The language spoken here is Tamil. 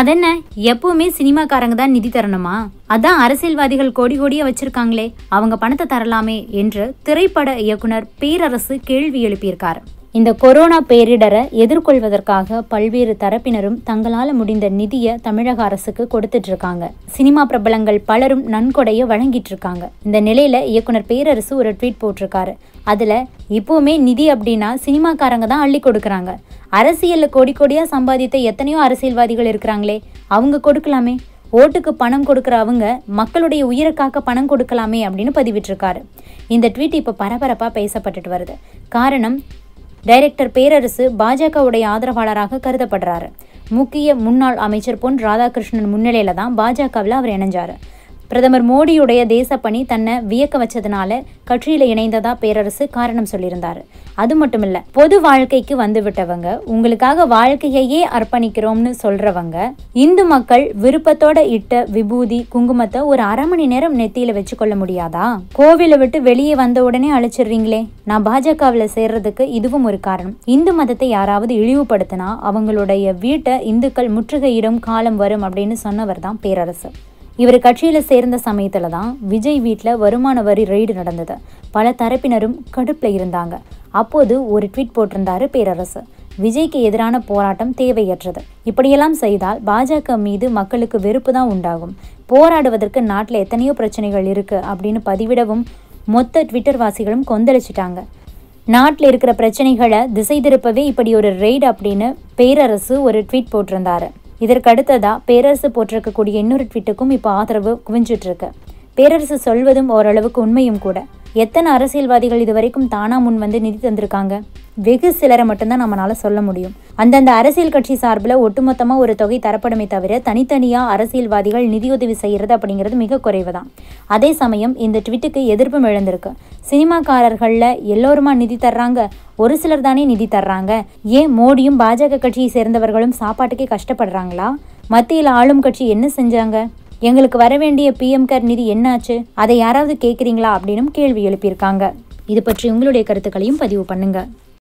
அதென்ன எப்பவுமே சினிமாக்காரங்க தான் நிதி தரணுமா அதான் அரசியல்வாதிகள் கோடி கோடியே வச்சிருக்காங்களே அவங்க பணத்தை தரலாமே என்று திரைப்பட இயக்குனர் பேரரசு கேள்வி எழுப்பியிருக்கார் இந்த கொரோனா பேரிடரை எதிர்கொள்வதற்காக பல்வேறு தரப்பினரும் தங்களால் முடிந்த நிதியை தமிழக அரசுக்கு கொடுத்துட்டு இருக்காங்க சினிமா பிரபலங்கள் பலரும் நன்கொடைய வழங்கிட்டு இருக்காங்க இந்த நிலையில இயக்குனர் பேரரசு ஒரு ட்வீட் போட்டிருக்காரு அதுல இப்போவுமே நிதி அப்படின்னா சினிமாக்காரங்க தான் அள்ளி கொடுக்குறாங்க அரசியலில் கொடி கொடியாக சம்பாதித்த எத்தனையோ அரசியல்வாதிகள் இருக்கிறாங்களே அவங்க கொடுக்கலாமே ஓட்டுக்கு பணம் கொடுக்குற அவங்க மக்களுடைய உயிரை காக்க பணம் கொடுக்கலாமே அப்படின்னு பதிவிட்டிருக்காரு இந்த ட்வீட் இப்போ பரபரப்பாக பேசப்பட்டுட்டு வருது காரணம் டைரக்டர் பேரரசு பாஜகவுடைய ஆதரவாளராக கருதப்படுறாரு முக்கிய முன்னாள் அமைச்சர் பொன் ராதாகிருஷ்ணன் முன்னிலையில தான் பாஜகவில் அவர் இணைஞ்சார் பிரதமர் மோடியுடைய தேசப்பணி தன்னை வியக்க வச்சதுனால கட்சியில் இணைந்ததா பேரரசு காரணம் சொல்லியிருந்தார் அது மட்டும் இல்லை பொது வாழ்க்கைக்கு வந்து விட்டவங்க உங்களுக்காக வாழ்க்கையையே அர்ப்பணிக்கிறோம்னு சொல்றவங்க இந்து மக்கள் விருப்பத்தோட இட்ட விபூதி குங்குமத்தை ஒரு அரை மணி நேரம் நெத்தியில வச்சுக்கொள்ள முடியாதா கோவிலை விட்டு வெளியே வந்த உடனே அழைச்சிடுறீங்களே நான் பாஜகவில் சேர்றதுக்கு இதுவும் ஒரு காரணம் இந்து மதத்தை யாராவது இழிவுபடுத்தினா அவங்களுடைய வீட்டை இந்துக்கள் முற்றுகையிடும் காலம் வரும் அப்படின்னு சொன்னவர் தான் பேரரசு இவர் கட்சியில் சேர்ந்த சமயத்தில் தான் விஜய் வீட்டில் வருமான வரி ரெய்டு நடந்தது பல தரப்பினரும் கடுப்பில் இருந்தாங்க அப்போது ஒரு ட்வீட் போட்டிருந்தாரு பேரரசு விஜய்க்கு எதிரான போராட்டம் தேவையற்றது இப்படியெல்லாம் செய்தால் பாஜக மீது மக்களுக்கு வெறுப்பு தான் உண்டாகும் போராடுவதற்கு நாட்டில் எத்தனையோ பிரச்சனைகள் இருக்குது அப்படின்னு பதிவிடவும் மொத்த ட்விட்டர் வாசிகளும் கொந்தளிச்சிட்டாங்க நாட்டில் இருக்கிற பிரச்சனைகளை திசை திருப்பவே இப்படி ஒரு ரெய்டு அப்படின்னு பேரரசு ஒரு ட்வீட் போட்டிருந்தாரு இதற்கடுத்ததாக பேரரசு போட்டிருக்கக்கூடிய இன்னொரு ட்விட்டுக்கும் இப்போ ஆதரவு குவிஞ்சிட்ருக்கு பேரரசு சொல்வதும் ஓரளவுக்கு உண்மையும் கூட எத்தனை அரசியல்வாதிகள் இதுவரைக்கும் தானா முன் வந்து நிதி தந்திருக்காங்க வெகு சிலரை மட்டும்தான் நம்மளால சொல்ல முடியும் அந்தந்த அரசியல் கட்சி சார்பில் ஒட்டுமொத்தமாக ஒரு தொகை தரப்படுமே தவிர தனித்தனியாக அரசியல்வாதிகள் நிதியுதவி செய்கிறது அப்படிங்கிறது மிக குறைவு தான் அதே சமயம் இந்த ட்விட்டுக்கு எதிர்ப்பும் எழுந்திருக்கு சினிமாக்காரர்களில் எல்லோருமா நிதி தர்றாங்க ஒரு சிலர் தானே நிதி தர்றாங்க ஏன் மோடியும் பாஜக கட்சியை சேர்ந்தவர்களும் சாப்பாட்டுக்கே கஷ்டப்படுறாங்களா மத்தியில் ஆளும் கட்சி என்ன செஞ்சாங்க எங்களுக்கு வர வேண்டிய பிஎம் கேர் நிதி என்னாச்சு அதை யாராவது கேட்குறீங்களா அப்படின்னும் கேள்வி எழுப்பியிருக்காங்க இது பற்றி உங்களுடைய கருத்துக்களையும் பதிவு பண்ணுங்கள்